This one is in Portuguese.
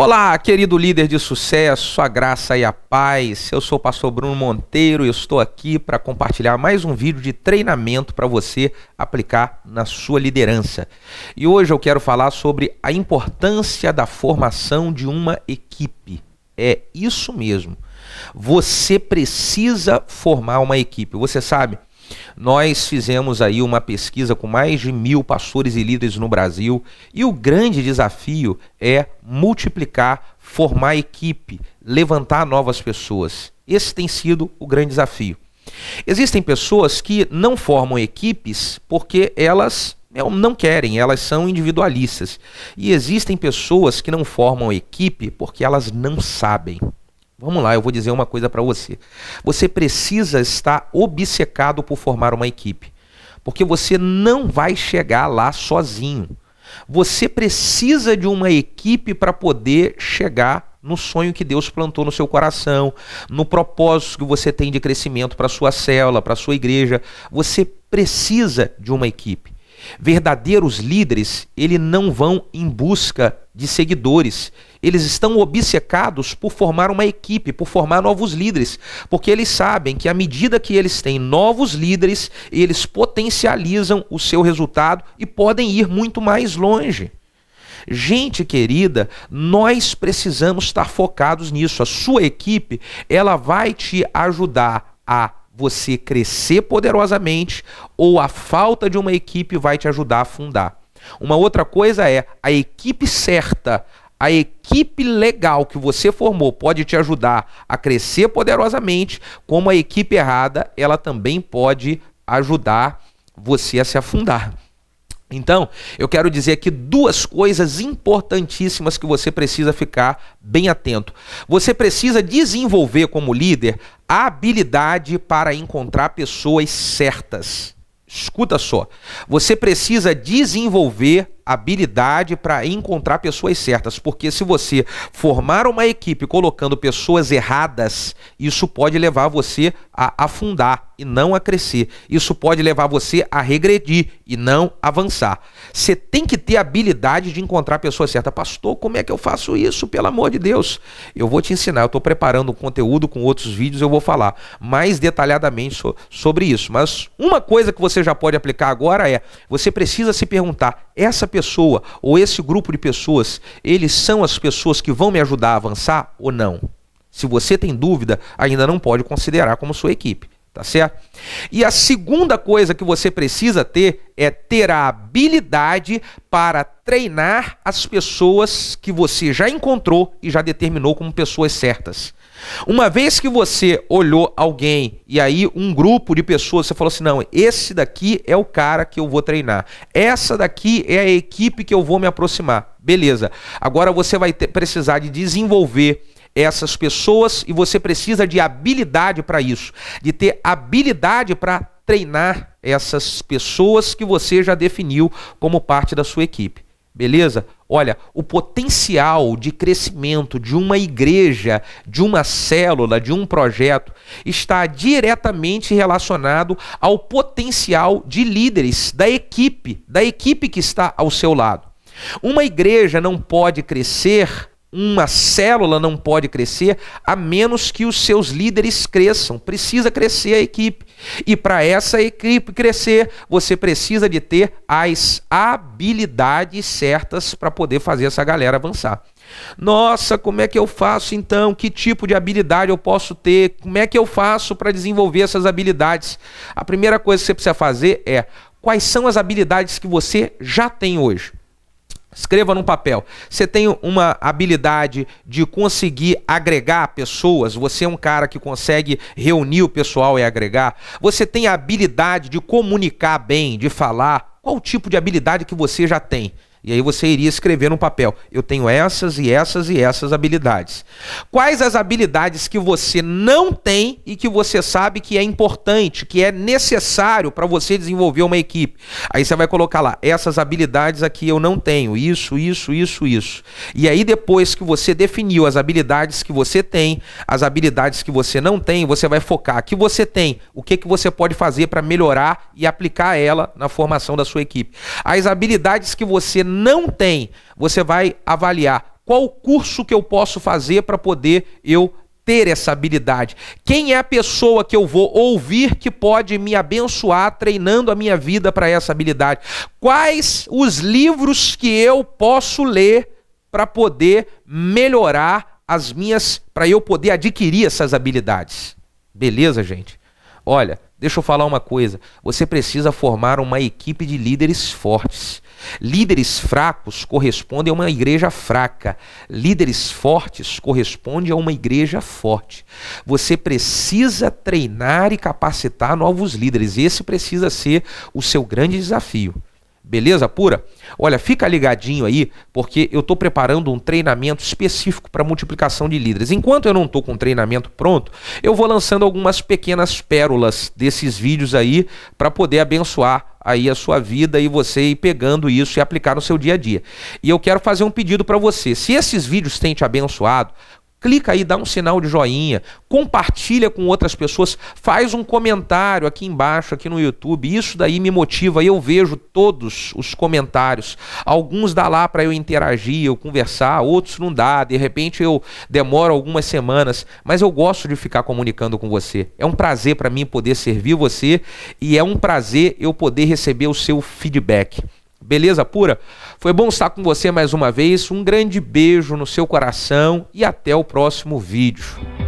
Olá, querido líder de sucesso, a graça e a paz. Eu sou o pastor Bruno Monteiro e estou aqui para compartilhar mais um vídeo de treinamento para você aplicar na sua liderança. E hoje eu quero falar sobre a importância da formação de uma equipe. É isso mesmo. Você precisa formar uma equipe. Você sabe, nós fizemos aí uma pesquisa com mais de mil pastores e líderes no Brasil e o grande desafio é multiplicar, formar equipe, levantar novas pessoas. Esse tem sido o grande desafio. Existem pessoas que não formam equipes porque elas né, não querem, elas são individualistas. E existem pessoas que não formam equipe porque elas não sabem. Vamos lá, eu vou dizer uma coisa para você. Você precisa estar obcecado por formar uma equipe, porque você não vai chegar lá sozinho. Você precisa de uma equipe para poder chegar no sonho que Deus plantou no seu coração, no propósito que você tem de crescimento para sua célula, para sua igreja. Você precisa de uma equipe. Verdadeiros líderes, eles não vão em busca de seguidores. Eles estão obcecados por formar uma equipe, por formar novos líderes, porque eles sabem que à medida que eles têm novos líderes, eles potencializam o seu resultado e podem ir muito mais longe. Gente querida, nós precisamos estar focados nisso. A sua equipe, ela vai te ajudar a você crescer poderosamente ou a falta de uma equipe vai te ajudar a afundar. Uma outra coisa é a equipe certa, a equipe legal que você formou pode te ajudar a crescer poderosamente, como a equipe errada, ela também pode ajudar você a se afundar. Então, eu quero dizer aqui duas coisas importantíssimas que você precisa ficar bem atento. Você precisa desenvolver como líder a habilidade para encontrar pessoas certas. Escuta só. Você precisa desenvolver habilidade para encontrar pessoas certas, porque se você formar uma equipe colocando pessoas erradas, isso pode levar você a afundar e não a crescer. Isso pode levar você a regredir e não avançar. Você tem que ter habilidade de encontrar a pessoa certa. Pastor, como é que eu faço isso? Pelo amor de Deus. Eu vou te ensinar. Eu estou preparando um conteúdo com outros vídeos, eu vou falar mais detalhadamente so sobre isso. Mas uma coisa que você já pode aplicar agora é: você precisa se perguntar, essa pessoa pessoa ou esse grupo de pessoas, eles são as pessoas que vão me ajudar a avançar ou não? Se você tem dúvida, ainda não pode considerar como sua equipe, tá certo? E a segunda coisa que você precisa ter é ter a habilidade para treinar as pessoas que você já encontrou e já determinou como pessoas certas. Uma vez que você olhou alguém e aí um grupo de pessoas, você falou assim: não, esse daqui é o cara que eu vou treinar, essa daqui é a equipe que eu vou me aproximar. Beleza. Agora você vai ter, precisar de desenvolver essas pessoas e você precisa de habilidade para isso, de ter habilidade para treinar essas pessoas que você já definiu como parte da sua equipe. Beleza? Olha, o potencial de crescimento de uma igreja, de uma célula, de um projeto, está diretamente relacionado ao potencial de líderes da equipe, da equipe que está ao seu lado. Uma igreja não pode crescer uma célula não pode crescer a menos que os seus líderes cresçam. Precisa crescer a equipe. E para essa equipe crescer, você precisa de ter as habilidades certas para poder fazer essa galera avançar. Nossa, como é que eu faço então? Que tipo de habilidade eu posso ter? Como é que eu faço para desenvolver essas habilidades? A primeira coisa que você precisa fazer é quais são as habilidades que você já tem hoje. Escreva num papel. Você tem uma habilidade de conseguir agregar pessoas, você é um cara que consegue reunir o pessoal e agregar. Você tem a habilidade de comunicar bem, de falar. Qual o tipo de habilidade que você já tem? E aí você iria escrever no papel: eu tenho essas e essas e essas habilidades. Quais as habilidades que você não tem e que você sabe que é importante, que é necessário para você desenvolver uma equipe? Aí você vai colocar lá: essas habilidades aqui eu não tenho, isso, isso, isso, isso. E aí depois que você definiu as habilidades que você tem, as habilidades que você não tem, você vai focar que você tem, o que que você pode fazer para melhorar e aplicar ela na formação da sua equipe. As habilidades que você não tem, você vai avaliar qual curso que eu posso fazer para poder eu ter essa habilidade? Quem é a pessoa que eu vou ouvir que pode me abençoar treinando a minha vida para essa habilidade? Quais os livros que eu posso ler para poder melhorar as minhas, para eu poder adquirir essas habilidades? Beleza, gente? Olha, deixa eu falar uma coisa. Você precisa formar uma equipe de líderes fortes. Líderes fracos correspondem a uma igreja fraca. Líderes fortes correspondem a uma igreja forte. Você precisa treinar e capacitar novos líderes. Esse precisa ser o seu grande desafio. Beleza pura? Olha, fica ligadinho aí, porque eu estou preparando um treinamento específico para multiplicação de líderes. Enquanto eu não estou com o treinamento pronto, eu vou lançando algumas pequenas pérolas desses vídeos aí para poder abençoar aí a sua vida e você ir pegando isso e aplicar no seu dia a dia. E eu quero fazer um pedido para você. Se esses vídeos têm te abençoado, Clica aí, dá um sinal de joinha, compartilha com outras pessoas, faz um comentário aqui embaixo, aqui no YouTube. Isso daí me motiva. Eu vejo todos os comentários. Alguns dá lá para eu interagir, eu conversar, outros não dá. De repente eu demoro algumas semanas, mas eu gosto de ficar comunicando com você. É um prazer para mim poder servir você e é um prazer eu poder receber o seu feedback beleza pura? Foi bom estar com você mais uma vez. Um grande beijo no seu coração e até o próximo vídeo.